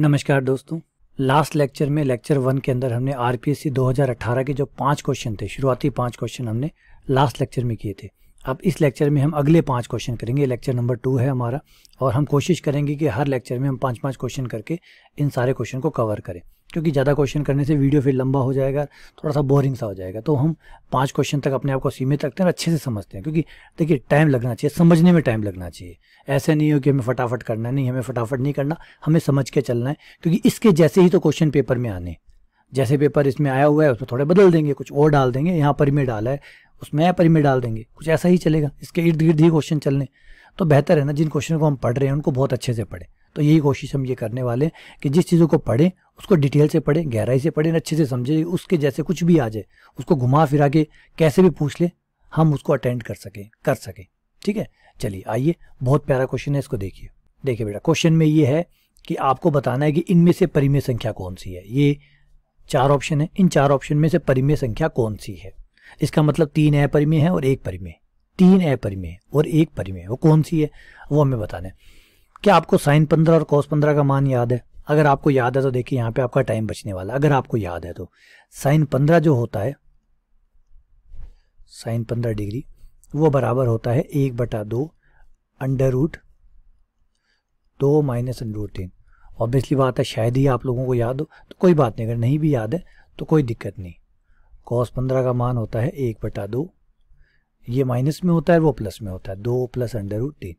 नमस्कार दोस्तों last lecture में लेक्चर वन के अंदर हमने आर पी एस सी 2018 के जो पांच क्वेश्चन थे शुरुआती पांच क्वेश्चन हमने लास्ट लेक्चर में किए थे अब इस लेक्चर में हम अगले पांच क्वेश्चन करेंगे लेक्चर नंबर टू है हमारा और हम कोशिश करेंगे कि हर लेक्चर में हम पांच पांच क्वेश्चन करके इन सारे क्वेश्चन को कवर करें क्योंकि ज़्यादा क्वेश्चन करने से वीडियो फिर लंबा हो जाएगा थोड़ा सा बोरिंग सा हो जाएगा तो हम पाँच क्वेश्चन तक अपने आप को सीमित रखते हैं और अच्छे से समझते हैं क्योंकि देखिए टाइम लगना चाहिए समझने में टाइम लगना चाहिए ऐसे नहीं हो कि हमें फटाफट करना नहीं हमें फटाफट नहीं करना हमें समझ के चलना है क्योंकि इसके जैसे ही तो क्वेश्चन पेपर में आने जैसे पेपर इसमें आया हुआ है उसमें थोड़े बदल देंगे कुछ और डाल देंगे यहाँ पर में डाला है उसमें यहाँ पर में डाल देंगे कुछ ऐसा ही चलेगा इसके इर्द गिर्द ही क्वेश्चन चलने तो बेहतर है ना जिन क्वेश्चन को हम पढ़ रहे हैं उनको बहुत अच्छे से पढ़ें तो यही कोशिश हम ये करने वाले हैं कि जिस चीज़ों को पढ़ें उसको डिटेल से पढ़ें गहराई से पढ़ें अच्छे से समझें उसके जैसे कुछ भी आ जाए उसको घुमा फिरा के कैसे भी पूछ ले हम उसको अटेंड कर सकें कर सकें ठीक है चलिए आइए बहुत प्यारा क्वेश्चन है इसको देखिए देखिए बेटा क्वेश्चन में ये है कि आपको बताना है कि इनमें से परिमेय संख्या कौन सी है ये चार ऑप्शन है इन चार ऑप्शन में से परिमेय संख्या कौन सी है इसका मतलब तीन अपरिमेय है और एक परिमेय तीन अपरिमेय और एक परिमेय वो कौन सी है वो हमें बताना है क्या आपको साइन पंद्रह और कॉस पंद्रह का मान याद है अगर आपको याद है तो देखिए यहाँ पे आपका टाइम बचने वाला अगर आपको याद है तो साइन पंद्रह जो होता है साइन पंद्रह डिग्री वो बराबर होता है एक बटा दो अंडर रूट दो माइनस अंडर रूट तीन ऑब्वियसली बात है शायद ही आप लोगों को याद हो तो कोई बात नहीं अगर नहीं भी याद है तो कोई दिक्कत नहीं कॉस पंद्रह का मान होता है एक बटा दो ये माइनस में होता है वो प्लस में होता है दो प्लस अंडर रूट तीन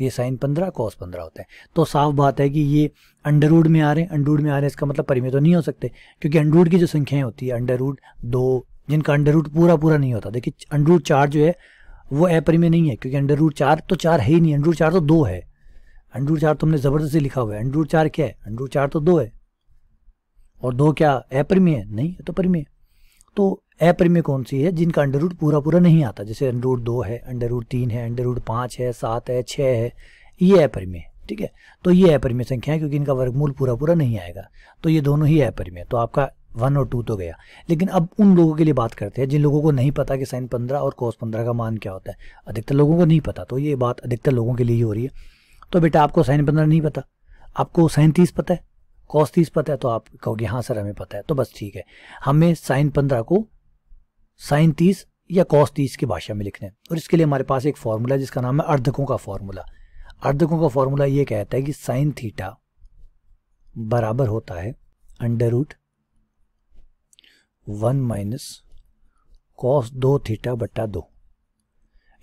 ये साइन पंद्रह कॉस पंद्रह होता है तो साफ बात है कि ये अंडरवुड में आ रहे हैं अंडरवुड में आ रहे हैं इसका मतलब परिमेय तो नहीं हो सकते क्योंकि अंडरवुड की जो संख्याएं होती है अंडरवुड दो जिनका अंडरवुड पूरा पूरा नहीं होता देखिए अंडरवुड चार जो है वो अपरिमय नहीं है क्योंकि अंडरवुड चार तो चार है ही नहीं अंडरवुड चार तो दो है अंडरवुड चार तुमने ज़बरदस्ती लिखा हुआ है अंडरवुड चार क्या है अंडरवुड चार तो दो है और दो क्या अपरिमय है नहीं तो परिमय तो एपर में कौन सी है जिनका अंडर रूट पूरा पूरा नहीं आता जैसे अंडर रूट दो है अंडर रूट तीन है अंडर रूट पाँच है सात है छः है ये अपरिमेय है ठीक है तो ये में संख्या है क्योंकि इनका वर्गमूल पूरा पूरा नहीं आएगा तो ये दोनों ही में तो आपका वन और टू तो गया लेकिन अब उन लोगों के लिए बात करते हैं जिन लोगों को नहीं पता कि साइन पंद्रह और कोस पंद्रह का मान क्या होता है अधिकतर लोगों को नहीं पता तो ये बात अधिकतर लोगों के लिए ही हो रही है तो बेटा आपको साइन पंद्रह नहीं पता आपको साइन तीस पता है कॉस तीस पता है तो आप कहोगे हाँ सर हमें पता है तो बस ठीक है हमें साइन पंद्रह को साइन तीस या कॉस तीस की भाषा में लिखने और इसके लिए हमारे पास एक फार्मूला जिसका नाम है अर्धकों का फार्मूला अर्धकों का फार्मूला ये कहता है कि साइन थीटा बराबर होता है under root one minus cos दो थीटा बट्टा दो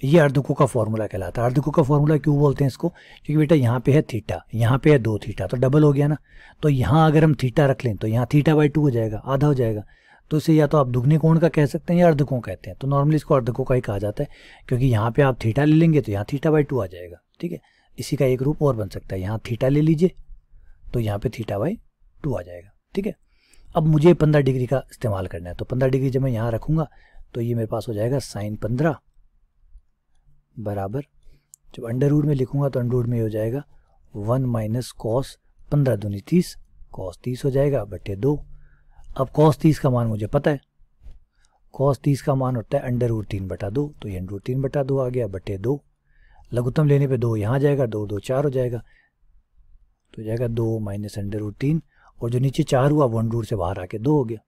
ये अर्धकों का फॉर्मूला कहलाता है अर्धकों का फॉर्मूला क्यों बोलते हैं इसको क्योंकि बेटा यहाँ पे है थीटा यहाँ पे है दो थीटा तो डबल हो गया ना तो यहाँ अगर हम थीटा रख लें तो यहाँ थीटा बाई टू हो जाएगा आधा हो जाएगा तो इसे या तो आप दुग्ने कोण का कह सकते हैं या अर्धकों कहते हैं तो नॉर्मली इसको अर्धकों का ही कहा जाता है क्योंकि यहाँ पे आप थीटा ले लेंगे तो यहाँ थीटा बाई टू आ जाएगा ठीक है इसी का एक रूप और बन सकता है यहाँ थीटा ले लीजिए तो यहाँ पे थीटा बाई टू आ जाएगा ठीक है अब मुझे पंद्रह डिग्री का इस्तेमाल करना है तो पंद्रह डिग्री जब मैं यहाँ रखूँगा तो ये मेरे पास हो जाएगा साइन पंद्रह बराबर जब अंडर रूड में लिखूंगा तो अंडर रूड में हो जाएगा वन माइनस कॉस पंद्रह दूनी तीस कॉस तीस हो जाएगा बटे दो अब कॉस तीस का मान मुझे पता है कॉस तीस का मान होता है अंडर रूट तीन बटा दो तो ये अंडर रूट तीन बटा दो आ गया बटे दो लघुत्तम लेने पे दो यहाँ जाएगा दो दो चार हो जाएगा तो जाएगा दो माइनस अंडर रूट तीन और जो नीचे चार हुआ वन रूट से बाहर आके दो हो गया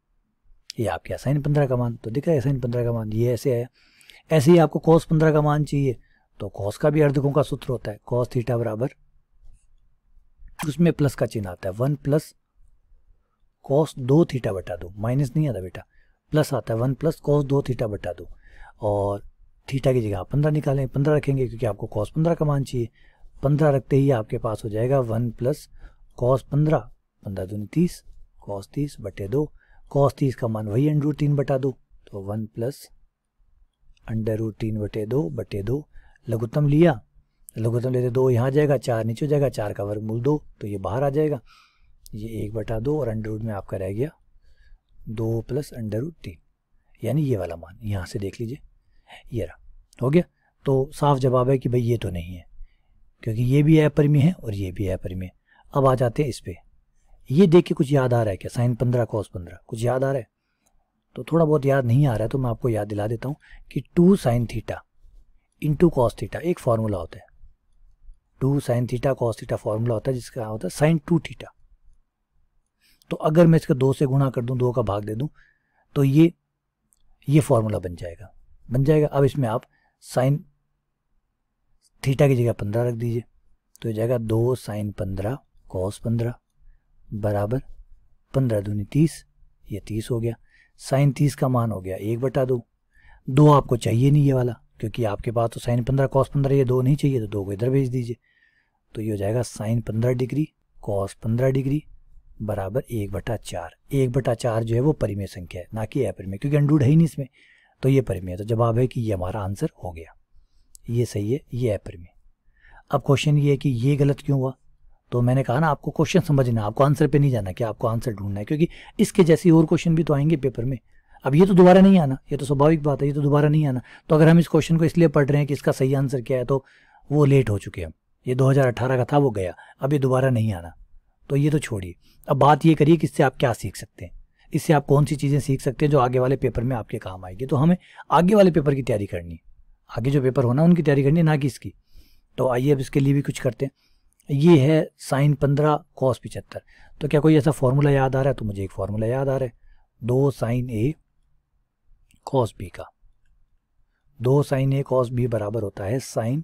ये आपके साइन पंद्रह का मान तो रहा है साइन पंद्रह का मान ये ऐसे आया ऐसे ही आपको कॉस पंद्रह का मान चाहिए तो कॉस का भी अर्धकों का सूत्र होता है कॉस थीटा बराबर उसमें प्लस का चिन्ह आता है वन प्लस कॉस दो थीटा बटा दो माइनस नहीं आता बेटा प्लस आता है वन प्लस कॉस दो थीटा बटा दो और थीटा की जगह आप पंद्रह निकालें पंद्रह रखेंगे क्योंकि आपको कॉस पंद्रह का मान चाहिए पंद्रह रखते ही आपके पास हो जाएगा वन प्लस कॉस पंद्रह पंद्रह दूनी तीस कॉस तीस बटे दो कॉस तीस का मान वही अंडर तीन बटा दो तो वन प्लस अंडर रूट तीन बटे दो बटे दो लघुत्तम लिया लघुत्तम लेते दो यहाँ जाएगा चार नीचे जाएगा चार का वर्गमूल दो तो ये बाहर आ जाएगा ये एक बटा दो और अंडर में आपका रह गया दो प्लस अंडर तीन यानी ये वाला मान यहाँ से देख लीजिए ये रहा हो गया तो साफ जवाब है कि भाई ये तो नहीं है क्योंकि ये भी अपरिमी है और ये भी अपरिमी है अब आ जाते हैं इस पर ये देख के कुछ याद आ रहा है क्या साइन पंद्रह कॉस पंद्रह कुछ याद आ रहा है तो थोड़ा बहुत याद नहीं आ रहा है तो मैं आपको याद दिला देता हूँ कि two sine theta into cos theta एक फार्मूला होता है two sine theta cos theta formula होता है जिसका होता है साइन टू थीटा तो अगर मैं इसका दो से गुणा कर दूं दो का भाग दे दूं तो ये ये फॉर्मूला बन जाएगा बन जाएगा अब इसमें आप साइन थीटा की जगह पंद्रह रख दीजिए तो ये जाएगा दो साइन पंद्रह कॉस पंद्रह बराबर पंद्रह दूनी तीस ये तीस हो गया साइन तीस का मान हो गया एक बटा दो दो आपको चाहिए नहीं ये वाला क्योंकि आपके पास तो साइन पंद्रह कॉस पंद्रह ये दो नहीं चाहिए तो दो को इधर भेज दीजिए तो ये हो जाएगा साइन पंद्रह डिग्री कॉस पंद्रह डिग्री बराबर एक बटा चार एक बटा चार जो है वो परिमेय संख्या है ना कि अपरिमेय क्योंकि अंडूड है ही नहीं इसमें तो ये परिमेय तो जवाब है कि ये हमारा आंसर हो गया ये सही है ये अपरिमेय अब क्वेश्चन ये है कि ये गलत क्यों हुआ तो मैंने कहा ना आपको क्वेश्चन समझना आपको आंसर पे नहीं जाना कि आपको आंसर ढूंढना है क्योंकि इसके जैसे और क्वेश्चन भी तो आएंगे पेपर में अब ये तो दोबारा नहीं आना ये तो स्वाभाविक बात है ये तो दोबारा नहीं आना तो अगर हम इस क्वेश्चन को इसलिए पढ़ रहे हैं कि इसका सही आंसर क्या है तो वो लेट हो चुके हैं ये 2018 का था वो गया अब ये दोबारा नहीं आना तो ये तो छोड़िए अब बात ये करिए कि इससे आप क्या सीख सकते हैं इससे आप कौन सी चीज़ें सीख सकते हैं जो आगे वाले पेपर में आपके काम आएगी तो हमें आगे वाले पेपर की तैयारी करनी है आगे जो पेपर होना उनकी तैयारी करनी है ना कि इसकी तो आइए अब इसके लिए भी कुछ करते हैं ये है साइन पंद्रह कॉस पिचहत्तर तो क्या कोई ऐसा फॉर्मूला याद आ रहा है तो मुझे एक फार्मूला याद आ रहा है दो साइन ए कॉस बी का दो साइन ए कॉस बी बराबर होता है sine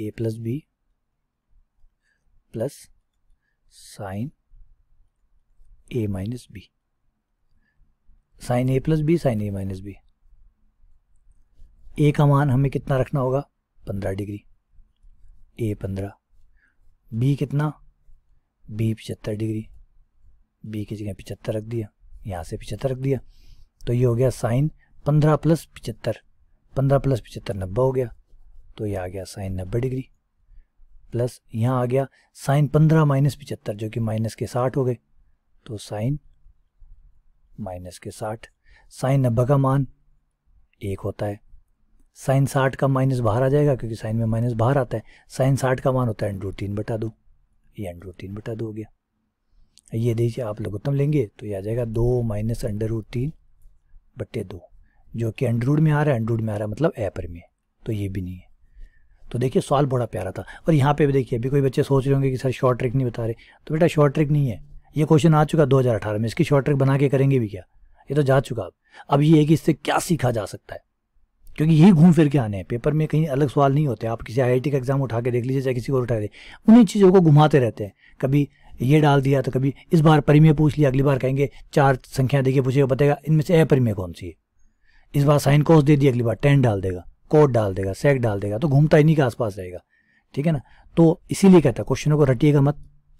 A plus B plus sine A minus B sine A plus B sine A minus B A का मान हमें कितना रखना होगा पंद्रह डिग्री ए पंद्रह बी कितना बी पचहत्तर डिग्री बी की जगह पिचहत्तर रख दिया यहाँ से पिचहत्तर रख दिया तो ये हो गया साइन पंद्रह प्लस पिचहत्तर पंद्रह प्लस पिचहत्तर नब्बे हो गया तो ये आ गया साइन नब्बे डिग्री प्लस यहाँ आ गया साइन पंद्रह माइनस पिचहत्तर जो कि माइनस के साठ हो गए तो साइन माइनस के साठ साइन नब्बे का मान एक होता है साइन साठ का माइनस बाहर आ जाएगा क्योंकि साइन में माइनस बाहर आता है साइन साठ का मान होता है एंड्रू तीन बटा दो ये एंड्रू तीन बटा दो हो गया ये देखिए आप लघुत्तम लेंगे तो ये आ जाएगा दो माइनस अंडर रूट तीन बटे दो जो कि अंडर में आ रहा है एंड्रोड में आ रहा है मतलब ए पर में तो ये भी नहीं है तो देखिए सवाल बड़ा प्यारा था और यहाँ पे भी देखिए अभी कोई बच्चे सोच रहे होंगे कि सर शॉर्ट ट्रिक नहीं बता रहे तो बेटा शॉर्ट ट्रिक नहीं है ये क्वेश्चन आ चुका 2018 में इसकी शॉर्ट ट्रिक बना के करेंगे भी क्या ये तो जा चुका अब अब ये है कि इससे क्या सीखा जा सकता है क्योंकि यही घूम फिर के आने हैं पेपर में कहीं अलग सवाल नहीं होते आप किसी आई का एग्जाम उठा के देख लीजिए चाहे किसी को उठा दे उन्हीं चीज़ों को घुमाते रहते हैं कभी ये डाल दिया तो कभी इस बार परिमय पूछ लिया अगली बार कहेंगे चार संख्या देखिए पूछेगा बताएगा इनमें से अपरिमेय कौन सी है इस बार साइन कोस दे दिया अगली बार टेन डाल देगा कोड डाल देगा सेक डाल देगा तो घूमता इन्हीं के आसपास रहेगा ठीक है ना तो इसीलिए कहता है क्वेश्चनों को रटिएगा मत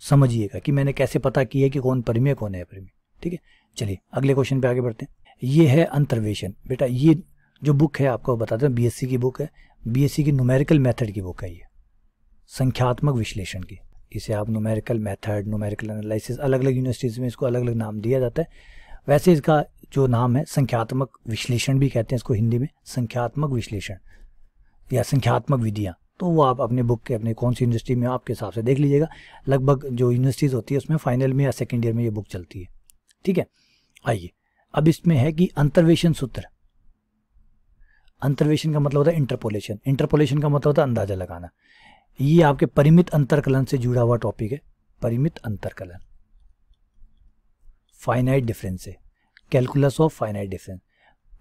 समझिएगा कि मैंने कैसे पता किया कि कौन परिमेय कौन है परिमेय ठीक है चलिए अगले क्वेश्चन पे आगे बढ़ते हैं ये है अंतर्वेशन बेटा ये जो बुक है आपको बता दें बीएससी की बुक है बीएससी की न्यूमेरिकल मेथड की बुक है ये संख्यात्मक विश्लेषण की इसे आप न्यूमेरिकल मेथड न्यूमेरिकल एनालिसिस अलग अलग यूनिवर्सिटीज़ में इसको अलग अलग नाम दिया जाता है वैसे इसका जो नाम है संख्यात्मक विश्लेषण भी कहते हैं इसको हिंदी में संख्यात्मक विश्लेषण या संख्यात्मक विधियाँ तो वो आप अपने बुक के अपने कौन सी यूनिवर्सिटी में आपके हिसाब से देख लीजिएगा लगभग जो यूनिवर्सिटीज़ होती है उसमें फाइनल में या सेकेंड ईयर में ये बुक चलती है ठीक है आइए अब इसमें है कि अंतर्वेशन सूत्र अंतर्वेशन का मतलब होता है इंटरपोलेशन इंटरपोलेशन का मतलब होता है अंदाजा लगाना ये आपके परिमित अंतरकलन से जुड़ा हुआ टॉपिक है परिमित अंतरकलन फाइनाइट डिफरेंस है कैलकुलस ऑफ फाइनाइट डिफरेंस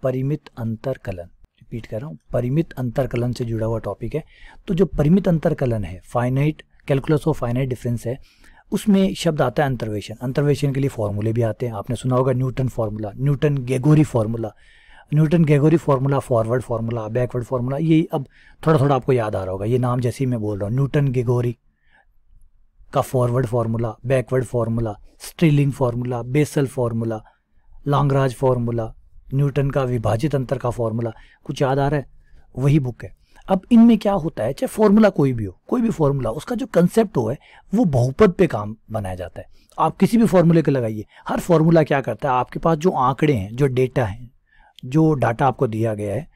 परिमित अंतरकलन रिपीट कर रहा हूँ परिमित अंतरकलन से जुड़ा हुआ टॉपिक है तो जो परिमित अंतरकलन है finite calculus of finite difference है उसमें शब्द आता है अंतर्वेशन अंतर्वेशन के लिए फॉर्मूले भी आते हैं आपने सुना होगा Newton formula Newton Gregory formula Newton Gregory formula forward formula backward formula ये अब थोड़ा थोड़ा आपको याद आ रहा होगा ये नाम जैसे ही मैं बोल रहा हूँ न्यूटन गेगोरी का forward formula backward formula Stirling formula Bessel formula Lagrange formula Newton का विभाजित अंतर का फार्मूला कुछ याद आ रहा है वही बुक है अब इनमें क्या होता है चाहे फॉर्मूला कोई भी हो कोई भी फॉर्मूला उसका जो कंसेप्ट हो है वो बहुपद पे काम बनाया जाता है आप किसी भी फॉर्मूले को लगाइए हर फॉर्मूला क्या करता है आपके पास जो आंकड़े हैं जो डेटा है जो डाटा आपको दिया गया है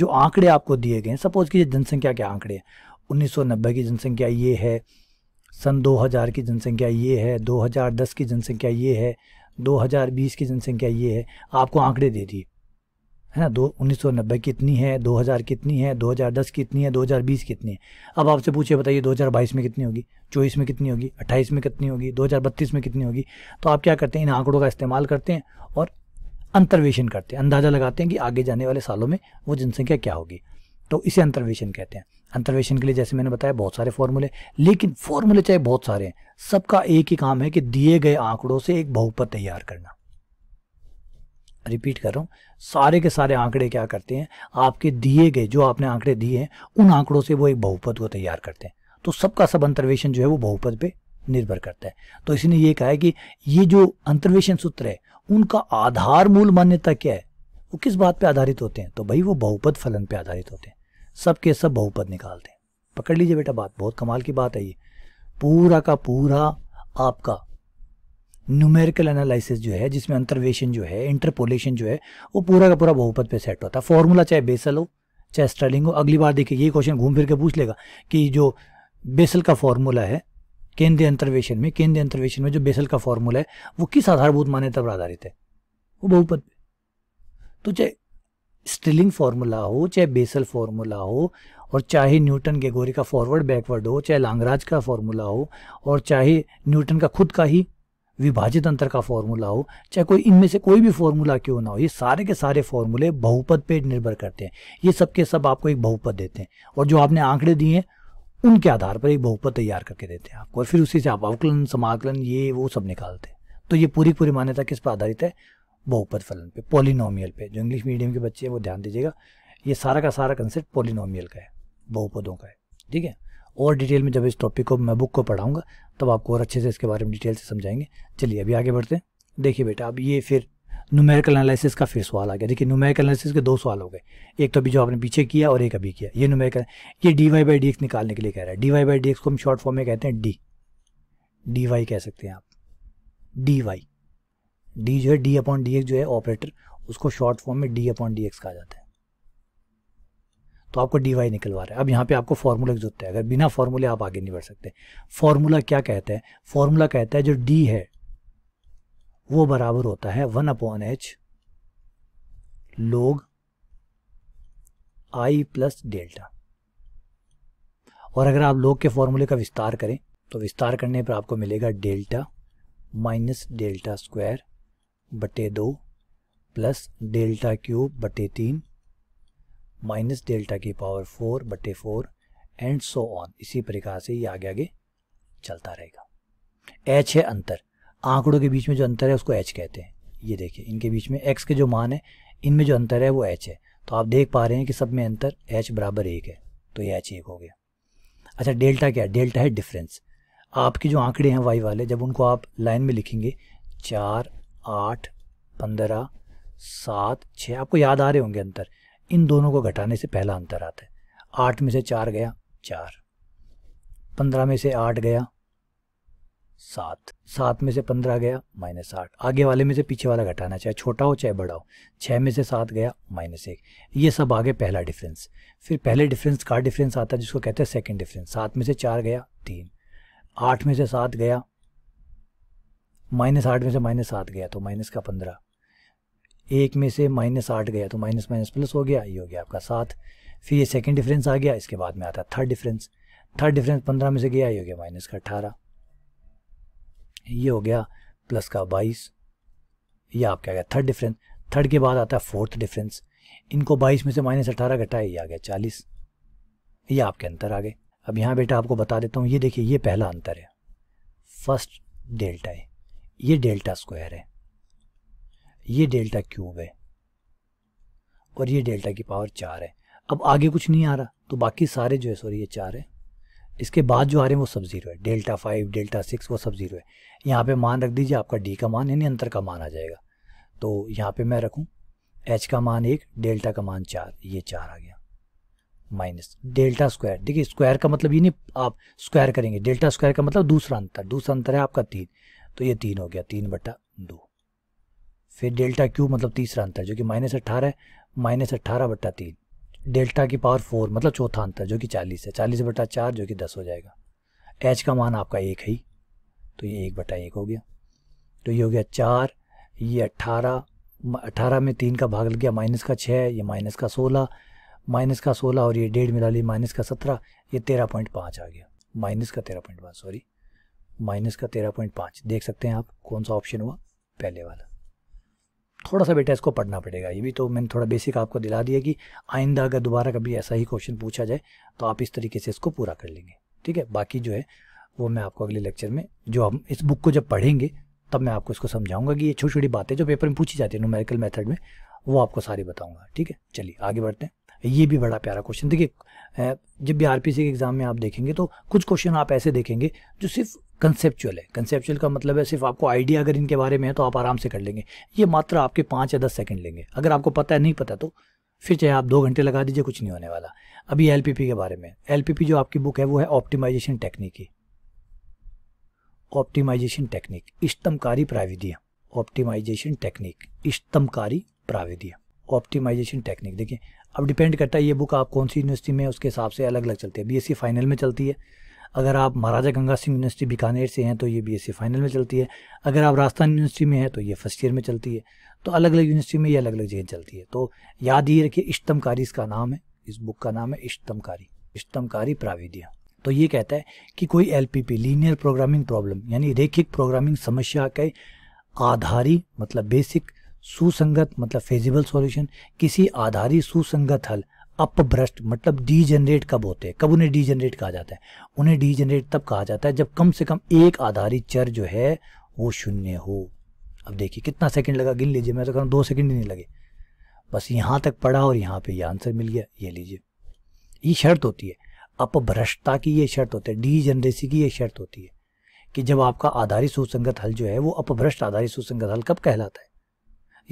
जो आंकड़े आपको दिए गए हैं सपोज कीजिए जनसंख्या के आंकड़े हैं 1990 की जनसंख्या ये है सन 2000 की जनसंख्या ये है 2010 की जनसंख्या ये है 2020 की जनसंख्या ये है आपको आंकड़े दे दिए है ना दो उन्नीस की इतनी है 2000 कितनी है 2010 की इतनी है 2020 कितनी है अब आपसे पूछे बताइए 2022 में कितनी होगी चौबीस में कितनी होगी अट्ठाईस में कितनी होगी 2032 में कितनी होगी तो आप क्या करते हैं इन आंकड़ों का इस्तेमाल करते हैं और अंतर्वेशन करते हैं अंदाज़ा लगाते हैं कि आगे जाने वाले सालों में वो जनसंख्या क्या होगी तो इसे अंतर्वेशन कहते हैं अंतर्वेशन के लिए जैसे मैंने बताया बहुत सारे फॉर्मूले लेकिन फॉर्मूले चाहे बहुत सारे हैं सबका एक ही काम है कि दिए गए आंकड़ों से एक बहुपद तैयार करना रिपीट कर रहा हूं सारे के सारे आंकड़े क्या करते हैं आपके दिए गए जो आपने आंकड़े दिए हैं उन आंकड़ों से वो एक बहुपद को तैयार करते हैं तो सबका सब अंतर्वेशन जो है वो बहुपद पे निर्भर करता है तो इसने ये कहा है कि ये जो अंतर्वेशन सूत्र है उनका आधार मूल मान्यता क्या है वो किस बात पे आधारित होते हैं तो भाई वो बहुपद फलन पे आधारित होते हैं सब के सब बहुपद निकालते हैं पकड़ लीजिए बेटा बात बहुत कमाल की बात है ये पूरा का पूरा आपका न्यूमेरिकल एनालिसिस जो है जिसमें अंतर्वेशन जो है इंटरपोलेशन जो है वो पूरा का पूरा बहुपद पे सेट होता है फॉर्मूला चाहे बेसल हो चाहे स्टर्लिंग हो अगली बार देखिए ये क्वेश्चन घूम फिर के पूछ लेगा कि जो बेसल का फॉर्मूला है केंद्रीय अंतर्वेशन में केंद्रीय अंतर्वेशन में जो बेसल का फॉर्मूला है वो किस आधारभूत मान्यता पर आधारित है वो बहुपद पे तो चाहे स्टिलिंग फार्मूला हो चाहे बेसल फार्मूला हो और चाहे न्यूटन के गोरी का फॉरवर्ड बैकवर्ड हो चाहे लांगराज का फार्मूला हो और चाहे न्यूटन का खुद का ही विभाजित अंतर का फॉर्मूला हो चाहे कोई इनमें से कोई भी फॉर्मूला क्यों ना हो ये सारे के सारे फॉर्मूले बहुपद पे निर्भर करते हैं ये सब के सब आपको एक बहुपद देते हैं और जो आपने आंकड़े दिए उनके आधार पर एक बहुपद तैयार करके देते हैं आपको और फिर उसी से आप अवकलन समाकलन ये वो सब निकालते हैं तो ये पूरी पूरी मान्यता किस पर आधारित है बहुपद फलन पे पोलिनोमियल पे जो इंग्लिश मीडियम के बच्चे हैं वो ध्यान दीजिएगा ये सारा का सारा कंसेप्ट पोलिनोमियल का है बहुपदों का है ठीक है और डिटेल में जब इस टॉपिक को मैं बुक को पढ़ाऊंगा तब आपको और अच्छे से इसके बारे में डिटेल से समझाएंगे चलिए अभी आगे बढ़ते हैं देखिए बेटा अब ये फिर न्यूमेरिकल एनालिसिस का फिर सवाल आ गया देखिए न्यूमेरिकल एनालिसिस के दो सवाल हो गए एक तो अभी जो आपने पीछे किया और एक अभी किया ये न्यूमेरिकल ये D Y by D X निकालने के लिए कह रहा है D Y by D X को हम शॉर्ट फॉर्म में कहते हैं डी डी वाई कह सकते हैं आप डी वाई डी जो है डी अपॉन डी जो है ऑपरेटर उसको शॉर्ट फॉर्म में डी अपॉन डी कहा जाता है तो आपको डी वाई निकलवा रहा है अब यहाँ पे आपको फॉर्मूला की जरूरत है अगर बिना फॉर्मूले आप आगे नहीं बढ़ सकते फॉर्मूला क्या कहता है फॉर्मूला कहता है जो डी है वो बराबर होता है वन अपॉन एच लोग आई प्लस डेल्टा और अगर आप लोग के फॉर्मूले का विस्तार करें तो विस्तार करने पर आपको मिलेगा डेल्टा माइनस डेल्टा स्क्वायर बटे दो प्लस डेल्टा क्यूब बटे तीन माइनस डेल्टा की पावर फोर बटे फोर एंड सो ऑन इसी प्रकार से ये आगे आगे चलता रहेगा एच है अंतर आंकड़ों के बीच में जो अंतर है उसको एच कहते हैं ये देखिए इनके बीच में एक्स के जो मान है इनमें जो अंतर है वो एच है तो आप देख पा रहे हैं कि सब में अंतर एच बराबर एक है तो ये एच एक हो गया अच्छा डेल्टा क्या है डेल्टा है डिफरेंस आपके जो आंकड़े हैं वाई वाले जब उनको आप लाइन में लिखेंगे चार आठ पंद्रह सात छः आपको याद आ रहे होंगे अंतर इन दोनों को घटाने से पहला अंतर आता है आठ में से चार गया चार पंद्रह में से आठ गया सात सात में से पंद्रह गया माइनस आठ आगे वाले में से पीछे वाला घटाना चाहे छोटा हो चाहे बड़ा हो छः में से सात गया माइनस एक ये सब आगे पहला डिफरेंस फिर पहले डिफरेंस का डिफरेंस आता है जिसको कहते हैं सेकंड डिफरेंस सात में से चार गया तीन आठ में से सात गया माइनस आठ में से माइनस सात गया तो माइनस का पंद्रह एक में से माइनस आठ गया तो माइनस माइनस प्लस हो गया ये हो गया आपका सात फिर ये सेकेंड डिफरेंस आ गया इसके बाद में आता है थर्ड डिफरेंस थर्ड डिफरेंस पंद्रह में से गया ये हो गया माइनस का अठारह ये हो गया प्लस का बाईस ये आपका आ गया थर्ड डिफरेंस थर्ड के बाद आता है फोर्थ डिफरेंस इनको बाईस में से माइनस अठारह घटाया ये आ गया चालीस ये आपके अंतर आ गए अब यहाँ बेटा आपको बता देता हूँ ये देखिए ये पहला अंतर है फर्स्ट डेल्टा है ये डेल्टा स्क्वायर है ये डेल्टा क्यूब है और ये डेल्टा की पावर चार है अब आगे कुछ नहीं आ रहा तो बाकी सारे जो है सॉरी ये चार है इसके बाद जो आ रहे हैं वो सब जीरो है डेल्टा फाइव डेल्टा सिक्स वो सब जीरो है यहाँ पे मान रख दीजिए आपका डी का मान यानी अंतर का मान आ जाएगा तो यहाँ पे मैं रखूँ एच का मान एक डेल्टा का मान चार ये चार आ गया माइनस डेल्टा स्क्वायर देखिए स्क्वायर का मतलब ये नहीं आप स्क्वायर करेंगे डेल्टा स्क्वायर का मतलब दूसरा अंतर दूसरा अंतर है आपका तीन तो ये तीन हो गया तीन बटा दो फिर डेल्टा क्यू मतलब तीसरा अंतर जो कि माइनस अट्ठारह माइनस अट्ठारह बट्टा तीन डेल्टा की पावर फोर मतलब चौथा अंतर जो कि चालीस है चालीस बट्टा चार जो कि दस हो जाएगा एच का मान आपका एक है ही तो ये एक बटा एक हो गया तो ये हो गया चार ये अट्ठारह अट्ठारह में तीन का भाग लग गया माइनस का छः ये माइनस का सोलह माइनस का सोलह और ये डेढ़ मिला ली माइनस का सत्रह ये तेरह पॉइंट पाँच आ गया माइनस का तेरह पॉइंट पाँच सॉरी माइनस का तेरह पॉइंट पाँच देख सकते हैं आप कौन सा ऑप्शन हुआ पहले वाला थोड़ा सा बेटा इसको पढ़ना पड़ेगा ये भी तो मैंने थोड़ा बेसिक आपको दिला दिया कि आइंदा अगर दोबारा कभी ऐसा ही क्वेश्चन पूछा जाए तो आप इस तरीके से इसको पूरा कर लेंगे ठीक है बाकी जो है वो मैं आपको अगले लेक्चर में जो हम इस बुक को जब पढ़ेंगे तब मैं आपको इसको समझाऊंगा कि ये छोटी छोटी बातें जो पेपर में पूछी जाती है नोमेरिकल मेथड में वो आपको सारी बताऊंगा ठीक है चलिए आगे बढ़ते हैं ये भी बड़ा प्यारा क्वेश्चन देखिए जब भी आरपीसी के एग्ज़ाम में आप देखेंगे तो कुछ क्वेश्चन आप ऐसे देखेंगे जो सिर्फ कंसेप्चुअल है कंसेप्चुअल का मतलब है सिर्फ आपको आइडिया अगर इनके बारे में है तो आप आराम से कर लेंगे ये मात्र आपके पाँच या दस सेकेंड लेंगे अगर आपको पता है नहीं पता तो फिर चाहे आप दो घंटे लगा दीजिए कुछ नहीं होने वाला अभी एल के बारे में एल जो आपकी बुक है वो है ऑप्टिमाइजेशन टेक्निक की ऑप्टिमाइजेशन टेक्निक इष्टमकारी प्राविधियाँ ऑप्टिमाइजेशन टेक्निक इष्टमकारी प्राविधियाँ ऑप्टिमाइजेशन टेक्निक देखिए अब डिपेंड करता है ये बुक आप कौन सी यूनिवर्सिटी में उसके हिसाब से अलग अलग चलती है बीएससी फाइनल e में चलती है अगर आप महाराजा गंगा सिंह यूनिवर्सिटी बीकानेर से हैं तो ये बीएससी फाइनल में चलती है अगर आप राजस्थान यूनिवर्सिटी में हैं तो ये फर्स्ट ईयर में चलती है तो अलग अलग यूनिवर्सिटी में ये अलग अलग जगह चलती है तो याद ही रखिए इष्टमकारी इसका नाम है इस बुक का नाम है इष्टमकारी इष्टमकारी प्राविधिया तो ये कहता है कि कोई L P P linear programming problem यानी रेखिक प्रोग्रामिंग समस्या के आधारी मतलब बेसिक सुसंगत मतलब फेजिबल सॉल्यूशन किसी आधारी सुसंगत हल अपभ्रष्ट मतलब डी जनरेट कब होते हैं कब उन्हें डी जनरेट कहा जाता है उन्हें डी जनरेट तब कहा जाता है जब कम से कम एक आधारित चर जो है वो शून्य हो अब देखिए कितना सेकंड लगा गिन लीजिए मैं तो कह रहा दो सेकंड ही नहीं लगे बस यहाँ तक पढ़ा और यहाँ पे ये यह आंसर मिल गया ये लीजिए ये शर्त होती है अपभ्रष्टता की ये शर्त होती है डी जनरेसी की ये शर्त होती है कि जब आपका आधारित सुसंगत हल जो है वो अपभ्रष्ट आधारित सुसंगत हल कब कहलाता है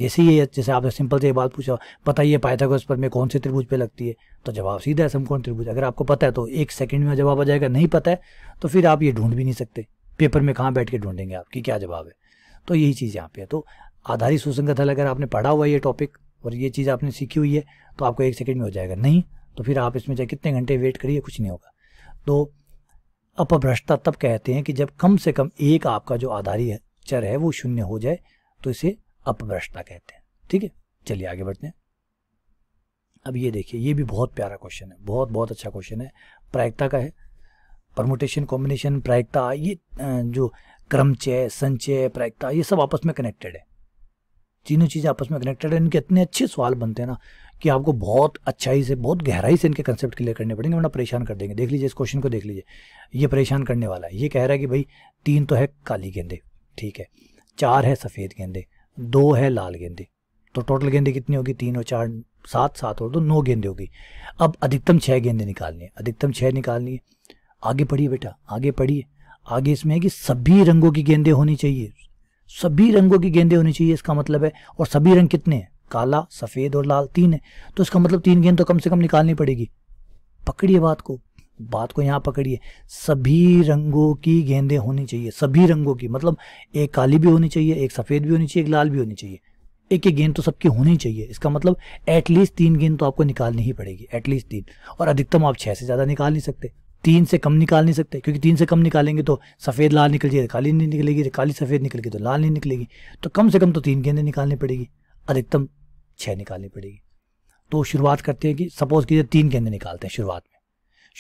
ऐसे ही है जैसे आपने सिंपल से ये बात पूछा बताइए पाइथागोरस पर मैं कौन से त्रिभुज पे लगती है तो जवाब सीधा है समकोण त्रिभुज अगर आपको पता है तो एक सेकंड में जवाब आ जाएगा नहीं पता है तो फिर आप ये ढूंढ भी नहीं सकते पेपर में कहाँ बैठ के ढूंढेंगे आपकी क्या जवाब है तो यही चीज़ यहाँ पे है तो आधारित सुसंगत हल अगर आपने पढ़ा हुआ ये टॉपिक और ये चीज़ आपने सीखी हुई है तो आपको एक सेकेंड में हो जाएगा नहीं तो फिर आप इसमें चाहे कितने घंटे वेट करिए कुछ नहीं होगा तो अपभ्रष्टा तब कहते हैं कि जब कम से कम एक आपका जो आधारी चर है वो शून्य हो जाए तो इसे अपभ्रष्टा कहते हैं ठीक है चलिए आगे बढ़ते हैं अब ये देखिए ये भी बहुत प्यारा क्वेश्चन है बहुत बहुत अच्छा क्वेश्चन है प्रायिकता का है परमोटेशन कॉम्बिनेशन प्रायिकता ये जो क्रमचय संचय प्रायिकता ये सब आपस में कनेक्टेड है तीनों चीज़ें आपस में कनेक्टेड है इनके इतने अच्छे सवाल बनते हैं ना कि आपको बहुत अच्छाई से बहुत गहराई से इनके कंसेप्ट क्लियर करने पड़ेंगे वरना परेशान कर देंगे देख लीजिए इस क्वेश्चन को देख लीजिए ये परेशान करने वाला है ये कह रहा है कि भाई तीन तो है काली गेंदे ठीक है चार है सफ़ेद गेंदे दो है लाल गेंदे तो टोटल गेंदे कितनी होगी तीन और चार सात सात और दो नौ गेंदे होगी अब अधिकतम छः गेंदे निकालनी है अधिकतम छः निकालनी है आगे पढ़िए बेटा आगे पढ़िए आगे इसमें है कि सभी रंगों की गेंदे होनी चाहिए सभी रंगों की गेंदे होनी चाहिए इसका मतलब है और सभी रंग कितने हैं काला सफ़ेद और लाल तीन है तो इसका मतलब तीन गेंद तो कम से कम निकालनी पड़ेगी पकड़िए बात को बात को यहाँ पकड़िए सभी रंगों की गेंदें होनी चाहिए सभी रंगों की मतलब एक काली भी होनी चाहिए एक सफ़ेद भी होनी चाहिए एक लाल भी होनी चाहिए एक एक गेंद तो सबकी होनी चाहिए इसका मतलब एटलीस्ट तीन गेंद तो आपको निकालनी ही पड़ेगी एटलीस्ट तीन और अधिकतम आप छः से ज़्यादा निकाल नहीं सकते तीन से कम निकाल नहीं सकते क्योंकि तीन से कम निकालेंगे तो सफ़ेद लाल निकल जाएगी काली नहीं निकलेगी काली सफ़ेद निकलेगी तो लाल नहीं निकलेगी तो कम से कम तो तीन गेंदें निकालनी पड़ेगी अधिकतम छः निकालनी पड़ेगी तो शुरुआत करते हैं कि सपोज़ कीजिए तीन गेंदें निकालते हैं शुरुआत में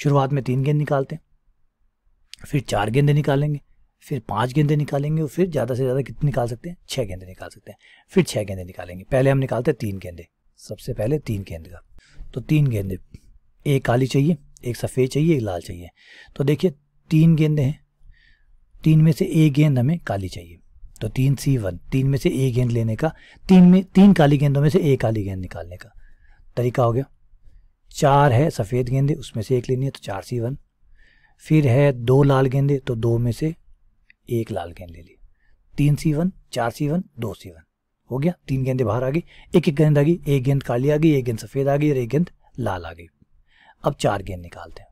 शुरुआत में तीन गेंद निकालते हैं फिर चार गेंदे निकालेंगे फिर पांच गेंदे निकालेंगे और फिर ज़्यादा से ज़्यादा कितने निकाल सकते हैं छः गेंदे निकाल सकते हैं फिर छः गेंदे निकालेंगे पहले हम निकालते हैं तीन गेंदे सबसे पहले तीन गेंद का तो तीन गेंदे एक काली चाहिए एक सफ़ेद चाहिए एक लाल चाहिए तो देखिए तीन गेंदे हैं तीन में से एक गेंद हमें काली चाहिए तो तीन सी वन तीन में से एक गेंद लेने का तीन में तीन काली गेंदों में से एक काली गेंद निकालने का तरीका हो गया चार है सफ़ेद गेंदे उसमें से एक लेनी है तो चार सी वन फिर है दो लाल गेंदे तो दो में से एक लाल गेंद ले ली तीन सी वन चार सी वन दो सी वन हो गया तीन गेंदे बाहर आ गई एक एक गेंद आ गई एक गेंद काली आ गई एक गेंद सफ़ेद आ गई और एक गेंद लाल आ गई अब चार गेंद निकालते हैं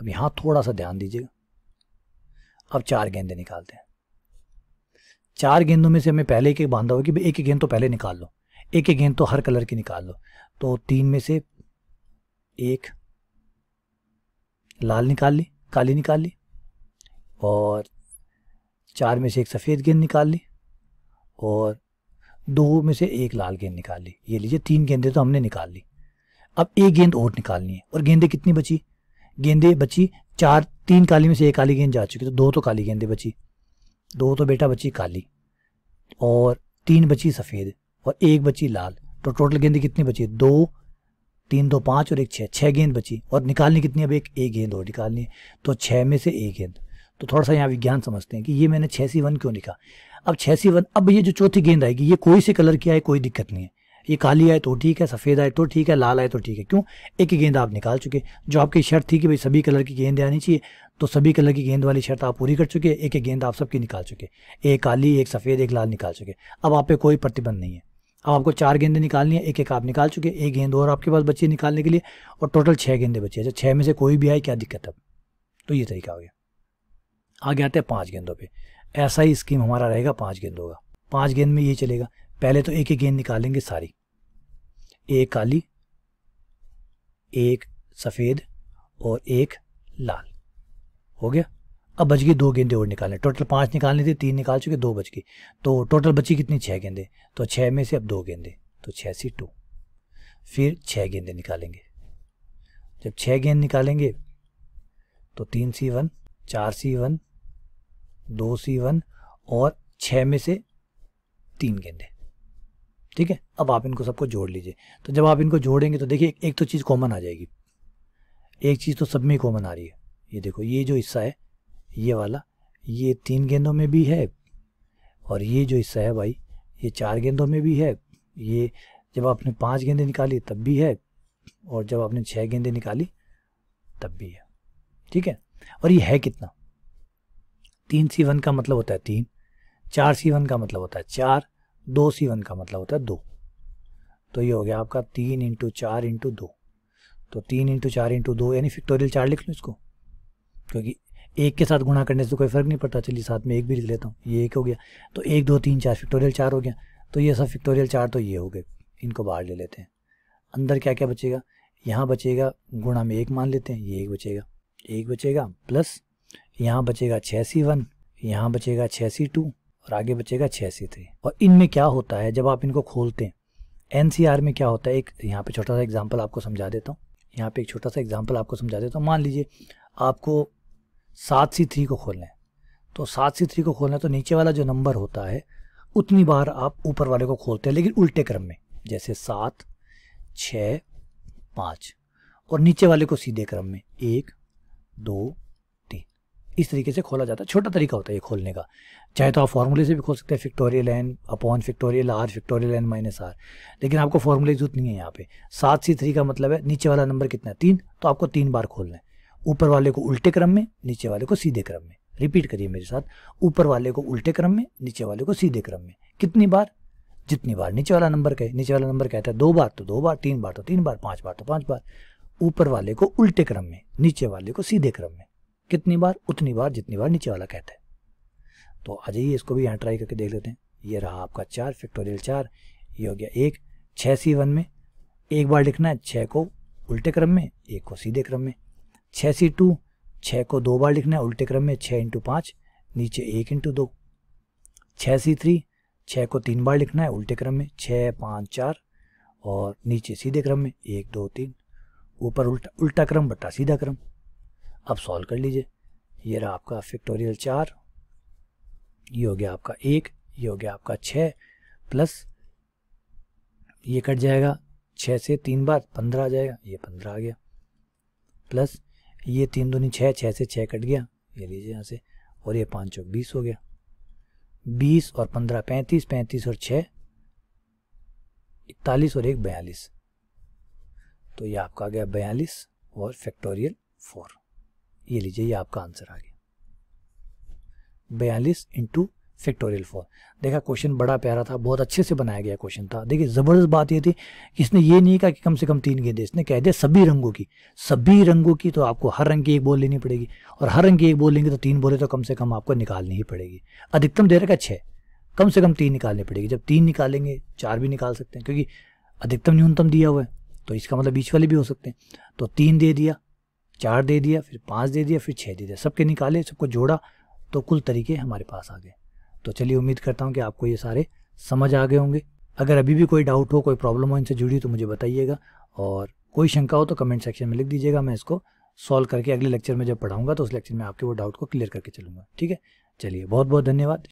अब यहाँ थोड़ा सा ध्यान दीजिएगा अब चार गेंदे निकालते हैं चार गेंदों में से हमें पहले एक बांधा होगी भाई एक एक गेंद तो पहले निकाल लो एक एक गेंद तो हर कलर की निकाल लो तो तीन में से एक लाल निकाल ली काली निकाल ली और चार में से एक सफ़ेद गेंद निकाल ली और दो में से एक लाल गेंद निकाल ली ये लीजिए तीन गेंदे तो हमने निकाल ली अब एक गेंद और निकालनी है और गेंदे कितनी बची गेंदे बची चार तीन काली में से एक काली गेंद जा चुकी तो दो तो काली गेंदे बची दो तो बेटा बची काली और तीन बची सफ़ेद और एक बची लाल तो टोटल गेंदे कितनी बची दो तीन दो पाँच और एक छः छः गेंद बची और निकालनी कितनी अब एक एक गेंद और निकालनी है तो छः में से एक गेंद तो थोड़ा सा यहाँ विज्ञान समझते हैं कि ये मैंने छः सी वन क्यों लिखा अब छः सी वन अब ये जो चौथी गेंद आएगी ये कोई से कलर की आए कोई दिक्कत नहीं है ये काली आए तो ठीक है सफ़ेद आए तो ठीक है लाल आए तो ठीक है क्यों एक ही गेंद आप निकाल चुके जो आपकी शर्त थी कि भाई सभी कलर की गेंद आनी चाहिए तो सभी कलर की गेंद वाली शर्त आप पूरी कर चुके एक एक गेंद आप सबकी निकाल चुके एक काली एक सफ़ेद एक लाल निकाल चुके अब आप पे कोई प्रतिबंध नहीं है अब आपको चार गेंदे निकालनी है एक एक आप निकाल चुके एक गेंद और आपके पास बची है निकालने के लिए और टोटल छः गेंदे बची है अच्छा छः में से कोई भी आए क्या दिक्कत है तो ये तरीका हो गया आगे आते हैं पाँच गेंदों पर ऐसा ही स्कीम हमारा रहेगा पाँच गेंदों का पाँच गेंद में ये चलेगा पहले तो एक एक गेंद निकालेंगे सारी एक काली एक सफ़ेद और एक लाल हो गया अब बच गई दो गेंदे और निकालने टोटल पांच निकालने थे तीन निकाल चुके दो बच गई तो टोटल बची कितनी छह गेंदे तो छह में से अब दो गेंदे तो छह सी टू फिर छह गेंदे निकालेंगे जब छह गेंद निकालेंगे तो तीन सी वन चार सी वन दो सी वन और छह में से तीन गेंदे ठीक है अब आप इनको सबको जोड़ लीजिए तो जब आप इनको जोड़ेंगे तो देखिए एक तो चीज़ कॉमन आ जाएगी एक चीज़ तो सब में कॉमन आ रही है ये देखो ये जो हिस्सा है ये वाला ये तीन गेंदों में भी है और ये जो हिस्सा है भाई ये चार गेंदों में भी है ये जब आपने पांच गेंदें निकाली तब भी है और जब आपने छह गेंदें निकाली तब भी है ठीक है और ये है कितना तीन सी वन का मतलब होता है तीन चार सी वन का मतलब होता है चार दो सी वन का मतलब होता है दो तो ये हो गया आपका तीन इंटू चार इंटू दो तो तीन इंटू चार इंटू दो यानी फिक्टोरियल चार लिख लो इसको क्योंकि एक के साथ गुणा करने से तो कोई फ़र्क नहीं पड़ता चलिए साथ में एक भी लिख लेता हूँ ये एक हो गया तो एक दो तीन चार फिक्टोरियल चार हो गया तो ये सब फिक्टोरियल चार तो ये हो गए इनको बाहर ले लेते हैं अंदर क्या क्या बचेगा यहाँ बचेगा गुणा में एक मान लेते हैं ये एक बचेगा एक बचेगा प्लस यहाँ बचेगा छः सी वन यहाँ बचेगा छः सी टू और आगे बचेगा छः सी थ्री और इनमें क्या होता है जब आप इनको खोलते हैं एन में क्या होता है एक यहाँ पे छोटा सा एग्जाम्पल आपको समझा देता हूँ यहाँ पे एक छोटा सा एग्जाम्पल आपको समझा देता हूँ मान लीजिए आपको सात सी थ्री को खोलें तो सात सी थ्री को खोलना तो नीचे वाला जो नंबर होता है उतनी बार आप ऊपर वाले को खोलते हैं लेकिन उल्टे क्रम में जैसे सात छ पाँच और नीचे वाले को सीधे क्रम में एक दो तीन इस तरीके से खोला जाता है छोटा तरीका होता है ये खोलने का चाहे तो आप फार्मूले से भी खोल सकते हैं factorial N upon factorial R factorial N minus R लेकिन आपको फार्मूले की जरूरत नहीं है यहाँ पे सात सी थ्री का मतलब है नीचे वाला नंबर कितना है तीन तो आपको तीन बार खोलना है ऊपर वाले को उल्टे क्रम में नीचे वाले को सीधे क्रम में रिपीट करिए मेरे साथ ऊपर वाले को उल्टे क्रम में नीचे वाले को सीधे क्रम में कितनी बार जितनी बार नीचे वाला नंबर कहे नीचे वाला नंबर कहता है दो बार तो दो बार तीन बार तो तीन बार पांच बार तो पांच बार ऊपर वाले को उल्टे क्रम में नीचे वाले को सीधे क्रम में कितनी बार उतनी बार जितनी बार नीचे वाला कहता है तो आ जाइए इसको भी यहाँ ट्राई करके देख लेते हैं ये रहा आपका चार फैक्टोरियल चार ये हो गया एक छः सी वन में एक बार लिखना है छः को उल्टे क्रम में एक को सीधे क्रम में छः सी टू छः को दो बार लिखना है उल्टे क्रम में छः इंटू पाँच नीचे एक इंटू दो छः सी थ्री छः को तीन बार लिखना है उल्टे क्रम में छः पाँच चार और नीचे सीधे क्रम में एक दो तीन ऊपर उल्टा उल्टा क्रम बटा सीधा क्रम अब सॉल्व कर लीजिए ये रहा आपका फैक्टोरियल चार ये हो गया आपका एक ये हो गया आपका छः प्लस ये कट जाएगा छः से तीन बार पंद्रह आ जाएगा ये पंद्रह आ गया प्लस ये तीन दूनी छः छः से छः कट गया ये लीजिए यहाँ से और ये पाँच चौक बीस हो गया बीस और पंद्रह पैंतीस पैंतीस और छः इकतालीस और एक बयालीस तो ये आपका आ गया बयालीस और फैक्टोरियल फोर ये लीजिए ये आपका आंसर आ गया बयालीस इंटू फैक्टोरियल फोर देखा क्वेश्चन बड़ा प्यारा था बहुत अच्छे से बनाया गया क्वेश्चन था देखिए ज़बरदस्त बात ये थी कि इसने ये नहीं कहा कि कम से कम तीन गेंदे इसने कह दिया सभी रंगों की सभी रंगों की तो आपको हर रंग की एक बॉल लेनी पड़ेगी और हर रंग की एक बॉल लेंगे तो तीन बॉलें तो कम से कम आपको निकालनी ही पड़ेगी अधिकतम दे रखा छः कम से कम तीन निकालनी पड़ेगी जब तीन निकालेंगे चार भी निकाल सकते हैं क्योंकि अधिकतम न्यूनतम दिया हुआ है तो इसका मतलब बीच वाले भी हो सकते हैं तो तीन दे दिया चार दे दिया फिर पाँच दे दिया फिर छः दे दिया सबके निकाले सबको जोड़ा तो कुल तरीके हमारे पास आ गए तो चलिए उम्मीद करता हूँ कि आपको ये सारे समझ आ गए होंगे अगर अभी भी कोई डाउट हो कोई प्रॉब्लम हो इनसे जुड़ी तो मुझे बताइएगा और कोई शंका हो तो कमेंट सेक्शन में लिख दीजिएगा मैं इसको सॉल्व करके अगले लेक्चर में जब पढ़ाऊंगा तो उस लेक्चर में आपके वो डाउट को क्लियर करके चलूंगा ठीक है चलिए बहुत बहुत धन्यवाद